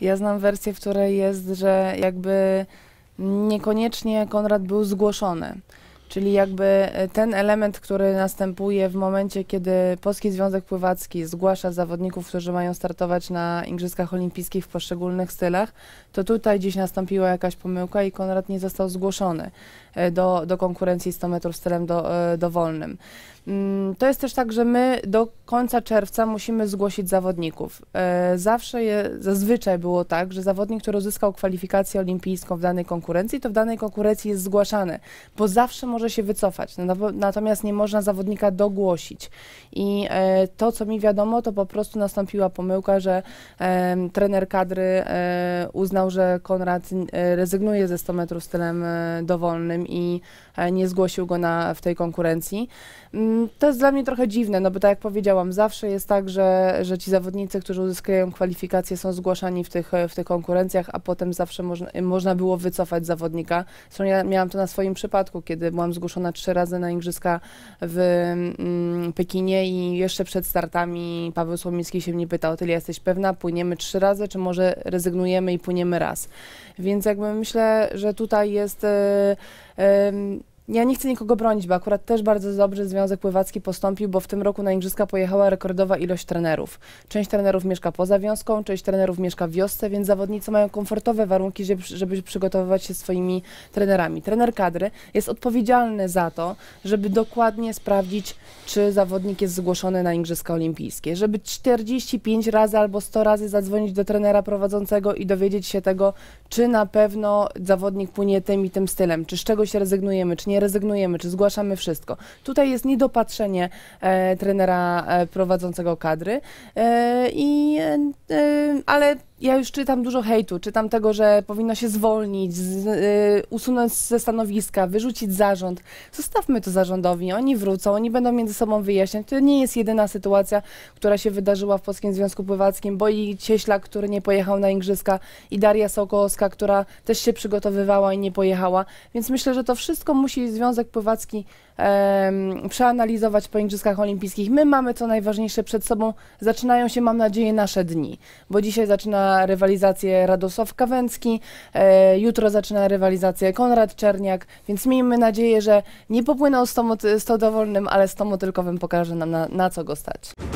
Ja znam wersję, w której jest, że jakby niekoniecznie Konrad był zgłoszony. Czyli jakby e, ten element, który następuje w momencie, kiedy Polski Związek Pływacki zgłasza zawodników, którzy mają startować na Igrzyskach Olimpijskich w poszczególnych stylach, to tutaj dziś nastąpiła jakaś pomyłka i Konrad nie został zgłoszony e, do, do konkurencji 100 metrów stylem do, e, dowolnym. Mm, to jest też tak, że my do końca czerwca musimy zgłosić zawodników. Zawsze, je, zazwyczaj było tak, że zawodnik, który uzyskał kwalifikację olimpijską w danej konkurencji, to w danej konkurencji jest zgłaszany, bo zawsze może może się wycofać, no, natomiast nie można zawodnika dogłosić. I e, to, co mi wiadomo, to po prostu nastąpiła pomyłka, że trener kadry e, uznał, że Konrad e, rezygnuje ze 100 metrów stylem dowolnym i nie zgłosił go na, w tej konkurencji. Mm, to jest dla mnie trochę dziwne, no bo tak jak powiedziałam, zawsze jest tak, że, że ci zawodnicy, którzy uzyskają kwalifikacje, są zgłaszani w tych, w tych konkurencjach, a potem zawsze można, można było wycofać zawodnika. Zresztą ja miałam to na swoim przypadku, kiedy byłam zgłoszona trzy razy na igrzyska w mm, Pekinie i jeszcze przed startami Paweł Słomiński się mnie pytał, tyle jesteś pewna, płyniemy trzy razy, czy może rezygnujemy i płyniemy raz. Więc jakby myślę, że tutaj jest... E, ja nie chcę nikogo bronić, bo akurat też bardzo dobrze Związek Pływacki postąpił, bo w tym roku na igrzyska pojechała rekordowa ilość trenerów. Część trenerów mieszka poza wiązką, część trenerów mieszka w wiosce, więc zawodnicy mają komfortowe warunki, żeby przygotowywać się swoimi trenerami. Trener kadry jest odpowiedzialny za to, żeby dokładnie sprawdzić, czy zawodnik jest zgłoszony na igrzyska olimpijskie, żeby 45 razy albo 100 razy zadzwonić do trenera prowadzącego i dowiedzieć się tego, czy na pewno zawodnik płynie tym i tym stylem, czy z czego się rezygnujemy, czy nie rezygnujemy, czy zgłaszamy wszystko. Tutaj jest niedopatrzenie e, trenera e, prowadzącego kadry, e, i, ale ja już czytam dużo hejtu, czytam tego, że powinno się zwolnić, z, y, usunąć ze stanowiska, wyrzucić zarząd. Zostawmy to zarządowi, oni wrócą, oni będą między sobą wyjaśniać. To nie jest jedyna sytuacja, która się wydarzyła w Polskim Związku Pływackim, bo i Cieślak, który nie pojechał na igrzyska, i Daria Sokołowska, która też się przygotowywała i nie pojechała. Więc myślę, że to wszystko musi Związek Pływacki przeanalizować po Igrzyskach Olimpijskich. My mamy co najważniejsze przed sobą, zaczynają się, mam nadzieję, nasze dni, bo dzisiaj zaczyna rywalizację Radosław Kawęcki, e, jutro zaczyna rywalizację Konrad Czerniak, więc miejmy nadzieję, że nie popłynął z, to, z to dowolnym, ale z to motylkowym pokaże nam na, na co go stać.